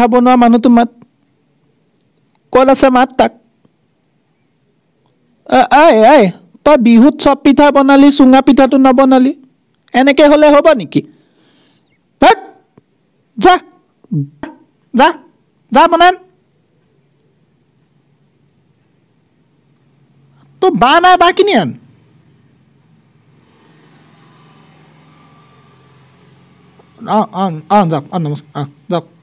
পিঠা বনোৱা মানুহ তোমাত কল আছে মাত তাক আই আই তই বিহুত চব পিঠা বনালি চুঙা পিঠাটো নবনালি এনেকে হ'লে হ'ব নেকি যা যা যা বনাই তোৰ বা নাই বা কিনি আন অঁ অঁ অঁ যাওক অঁ নমস্কাৰ অঁ যাওক